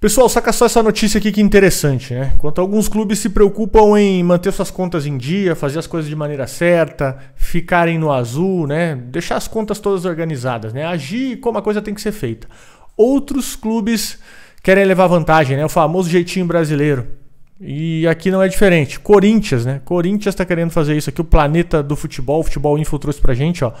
Pessoal, saca só essa notícia aqui que é interessante, né? Enquanto alguns clubes se preocupam em manter suas contas em dia, fazer as coisas de maneira certa, ficarem no azul, né? Deixar as contas todas organizadas, né? Agir como a coisa tem que ser feita. Outros clubes querem levar vantagem, né? O famoso jeitinho brasileiro. E aqui não é diferente. Corinthians, né? Corinthians tá querendo fazer isso aqui. O planeta do futebol, o futebol info trouxe pra gente, ó.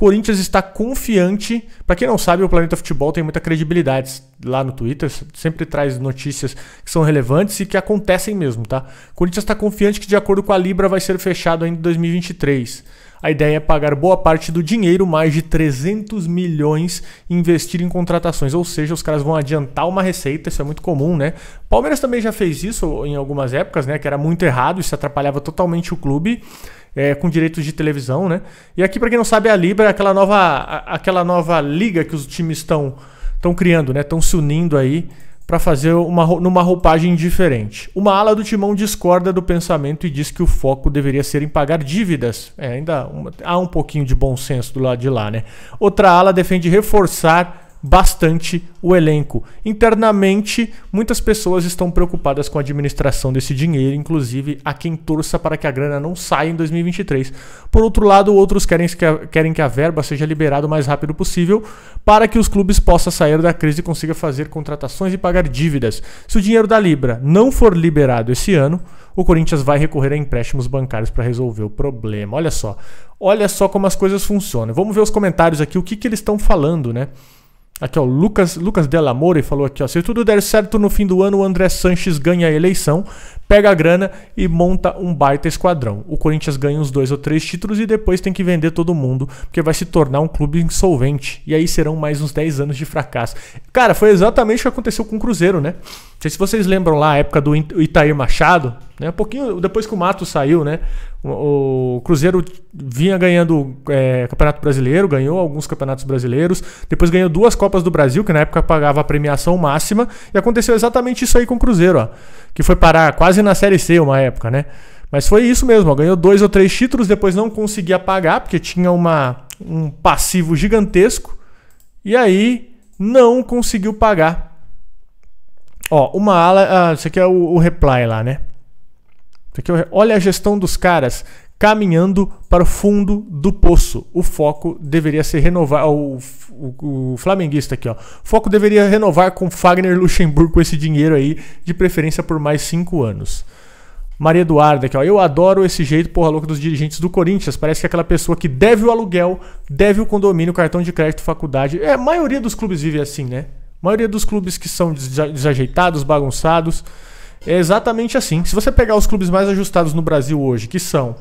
Corinthians está confiante. Para quem não sabe, o Planeta Futebol tem muita credibilidade lá no Twitter, sempre traz notícias que são relevantes e que acontecem mesmo, tá? Corinthians está confiante que de acordo com a Libra vai ser fechado ainda em 2023. A ideia é pagar boa parte do dinheiro, mais de 300 milhões, e investir em contratações. Ou seja, os caras vão adiantar uma receita, isso é muito comum, né? Palmeiras também já fez isso em algumas épocas, né? Que era muito errado, isso atrapalhava totalmente o clube. É, com direitos de televisão, né? E aqui, para quem não sabe, a Libra é aquela nova, aquela nova liga que os times estão estão criando, né? Estão se unindo aí para fazer uma, numa roupagem diferente. Uma ala do Timão discorda do pensamento e diz que o foco deveria ser em pagar dívidas. É, ainda uma, há um pouquinho de bom senso do lado de lá, né? Outra ala defende reforçar bastante o elenco. Internamente, muitas pessoas estão preocupadas com a administração desse dinheiro, inclusive a quem torça para que a grana não saia em 2023. Por outro lado, outros querem que a, querem que a verba seja liberada o mais rápido possível para que os clubes possam sair da crise e consiga fazer contratações e pagar dívidas. Se o dinheiro da Libra não for liberado esse ano, o Corinthians vai recorrer a empréstimos bancários para resolver o problema. Olha só, olha só como as coisas funcionam. Vamos ver os comentários aqui, o que, que eles estão falando, né? Aqui, ó, Lucas, Lucas Delamore falou aqui, ó, se tudo der certo no fim do ano, o André Sanches ganha a eleição, pega a grana e monta um baita esquadrão. O Corinthians ganha uns dois ou três títulos e depois tem que vender todo mundo, porque vai se tornar um clube insolvente. E aí serão mais uns 10 anos de fracasso. Cara, foi exatamente o que aconteceu com o Cruzeiro, né? sei se vocês lembram lá a época do Itair Machado, né? Um pouquinho depois que o Mato saiu, né? O, o Cruzeiro vinha ganhando é, Campeonato Brasileiro, ganhou alguns campeonatos brasileiros, depois ganhou duas Copas do Brasil, que na época pagava a premiação máxima, e aconteceu exatamente isso aí com o Cruzeiro, ó, que foi parar quase na Série C uma época, né? Mas foi isso mesmo, ó, ganhou dois ou três títulos, depois não conseguia pagar, porque tinha uma, um passivo gigantesco, e aí não conseguiu pagar Ó, uma ala. Ah, isso aqui é o, o reply lá, né? aqui é o, olha a gestão dos caras caminhando para o fundo do poço. O foco deveria ser renovar. O, o, o, flamenguista aqui, ó. O foco deveria renovar com Fagner Luxemburgo esse dinheiro aí, de preferência por mais cinco anos. Maria Eduarda aqui, ó. Eu adoro esse jeito, porra louca, dos dirigentes do Corinthians. Parece que é aquela pessoa que deve o aluguel, deve o condomínio, cartão de crédito, faculdade. É, a maioria dos clubes vive assim, né? A maioria dos clubes que são desajeitados, bagunçados, é exatamente assim. Se você pegar os clubes mais ajustados no Brasil hoje, que são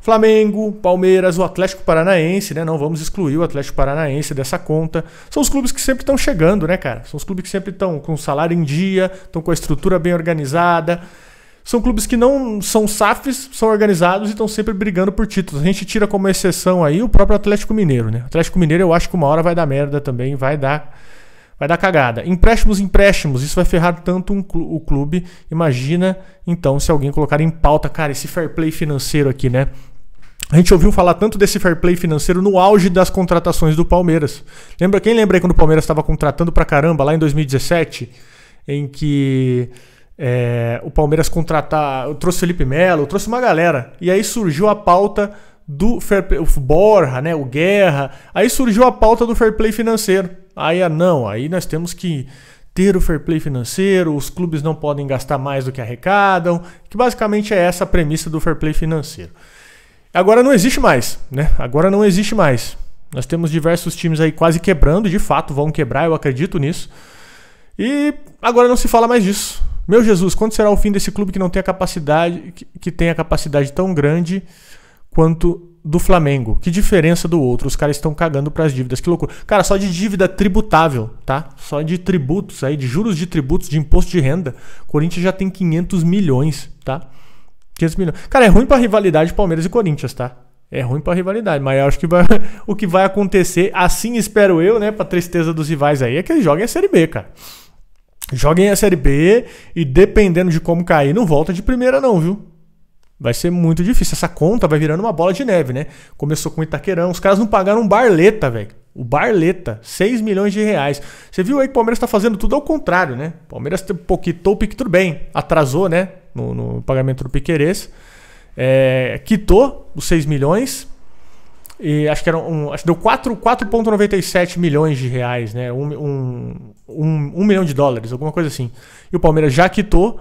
Flamengo, Palmeiras, o Atlético Paranaense, né? Não vamos excluir o Atlético Paranaense dessa conta. São os clubes que sempre estão chegando, né, cara? São os clubes que sempre estão com salário em dia, estão com a estrutura bem organizada. São clubes que não são SAFs, são organizados e estão sempre brigando por títulos. A gente tira como exceção aí o próprio Atlético Mineiro, né? O Atlético Mineiro eu acho que uma hora vai dar merda também, vai dar Vai dar cagada. Empréstimos, empréstimos. Isso vai ferrar tanto um cl o clube. Imagina, então, se alguém colocar em pauta, cara, esse fair play financeiro aqui, né? A gente ouviu falar tanto desse fair play financeiro no auge das contratações do Palmeiras. Lembra quem lembra aí quando o Palmeiras estava contratando pra caramba lá em 2017, em que é, o Palmeiras contratar, trouxe Felipe Melo, trouxe uma galera. E aí surgiu a pauta do fair play, o Borra, né, o Guerra. Aí surgiu a pauta do fair play financeiro. Aí a ah, não, aí nós temos que ter o fair play financeiro, os clubes não podem gastar mais do que arrecadam, que basicamente é essa a premissa do fair play financeiro. Agora não existe mais, né? Agora não existe mais. Nós temos diversos times aí quase quebrando, de fato vão quebrar, eu acredito nisso. E agora não se fala mais disso. Meu Jesus, quando será o fim desse clube que não tem a capacidade, que, que tem a capacidade tão grande quanto do Flamengo. Que diferença do outro? Os caras estão cagando para as dívidas. Que loucura. Cara, só de dívida tributável, tá? Só de tributos aí, de juros de tributos, de imposto de renda, Corinthians já tem 500 milhões, tá? 500 milhões. Cara, é ruim para rivalidade Palmeiras e Corinthians, tá? É ruim para rivalidade, mas eu acho que vai, o que vai acontecer, assim espero eu, né, para tristeza dos rivais aí, é que eles joguem a Série B, cara. Joguem a Série B e dependendo de como cair, não volta de primeira não, viu? Vai ser muito difícil. Essa conta vai virando uma bola de neve, né? Começou com Itaquerão. Os caras não pagaram um Barleta, velho. O Barleta, 6 milhões de reais. Você viu aí que o Palmeiras está fazendo tudo ao contrário, né? O Palmeiras quitou o Pique, tudo bem. Atrasou, né? No, no pagamento do Piqueires. É, quitou os 6 milhões. E acho que era um, acho que deu 4,97 milhões de reais, né? Um, um, um, um milhão de dólares, alguma coisa assim. E o Palmeiras já quitou.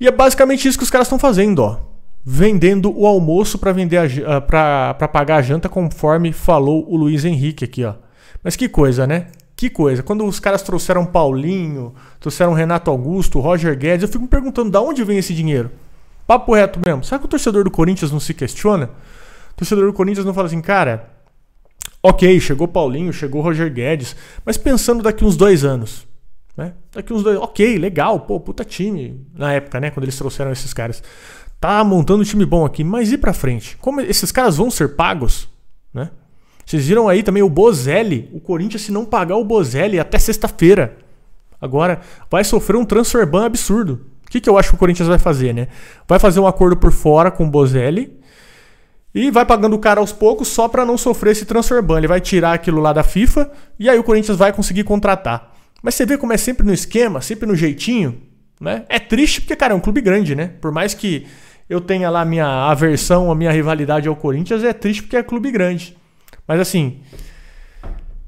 E é basicamente isso que os caras estão fazendo, ó vendendo o almoço para vender ah, para pagar a janta, conforme falou o Luiz Henrique aqui, ó. Mas que coisa, né? Que coisa. Quando os caras trouxeram Paulinho, trouxeram Renato Augusto, Roger Guedes, eu fico me perguntando de onde vem esse dinheiro. Papo reto mesmo. Será que o torcedor do Corinthians não se questiona? O torcedor do Corinthians não fala assim, cara, ok, chegou Paulinho, chegou Roger Guedes, mas pensando daqui uns dois anos. Né? Daqui uns dois. Ok, legal, pô, puta time. Na época, né? Quando eles trouxeram esses caras. Tá montando um time bom aqui, mas e pra frente? Como esses caras vão ser pagos? Né? Vocês viram aí também o Bozelli. O Corinthians, se não pagar o Bozelli até sexta-feira, agora vai sofrer um transfer ban absurdo. O que, que eu acho que o Corinthians vai fazer, né? Vai fazer um acordo por fora com o Bozelli e vai pagando o cara aos poucos só para não sofrer esse transfer ban. Ele vai tirar aquilo lá da FIFA e aí o Corinthians vai conseguir contratar. Mas você vê como é sempre no esquema, sempre no jeitinho, né? É triste porque, cara, é um clube grande, né? Por mais que eu tenha lá minha aversão, a minha rivalidade ao Corinthians, é triste porque é clube grande. Mas assim,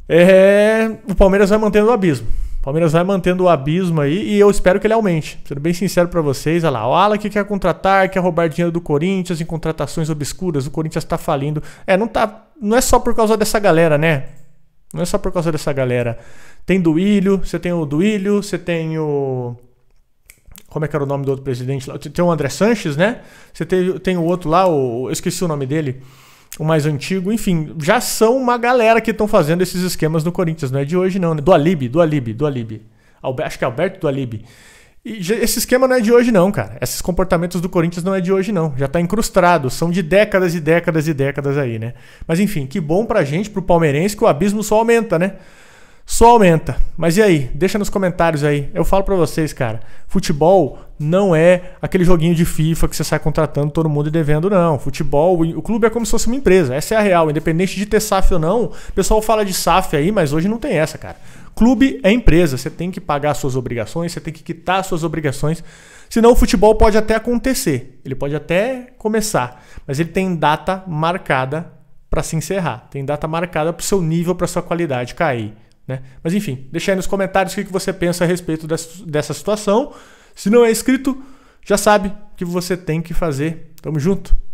é... o Palmeiras vai mantendo o abismo. O Palmeiras vai mantendo o abismo aí e eu espero que ele aumente. Sendo bem sincero para vocês, olha lá, o Ala que quer contratar, quer roubar dinheiro do Corinthians em contratações obscuras, o Corinthians tá falindo. É, não tá, não é só por causa dessa galera, né? Não é só por causa dessa galera. Tem Duílio, você tem o Duílio, você tem o como é que era o nome do outro presidente lá? Tem o André Sanches, né? Você teve, tem o outro lá, o, eu esqueci o nome dele, o mais antigo. Enfim, já são uma galera que estão fazendo esses esquemas no Corinthians. Não é de hoje, não, né? Do Alibi, do Alibi, do Alibi. Albert, acho que é Alberto do Alibi. E esse esquema não é de hoje, não, cara. Esses comportamentos do Corinthians não é de hoje, não. Já tá incrustado. São de décadas e décadas e décadas aí, né? Mas enfim, que bom pra gente, pro palmeirense, que o abismo só aumenta, né? só aumenta. Mas e aí? Deixa nos comentários aí. Eu falo para vocês, cara. Futebol não é aquele joguinho de FIFA que você sai contratando todo mundo e devendo, não. Futebol, o clube é como se fosse uma empresa. Essa é a real. Independente de ter SAF ou não, o pessoal fala de SAF aí, mas hoje não tem essa, cara. Clube é empresa. Você tem que pagar suas obrigações, você tem que quitar suas obrigações. Senão o futebol pode até acontecer. Ele pode até começar. Mas ele tem data marcada para se encerrar. Tem data marcada para o seu nível, para sua qualidade cair. Né? Mas enfim, deixa aí nos comentários o que você pensa a respeito dessa situação. Se não é inscrito, já sabe o que você tem que fazer. Tamo junto!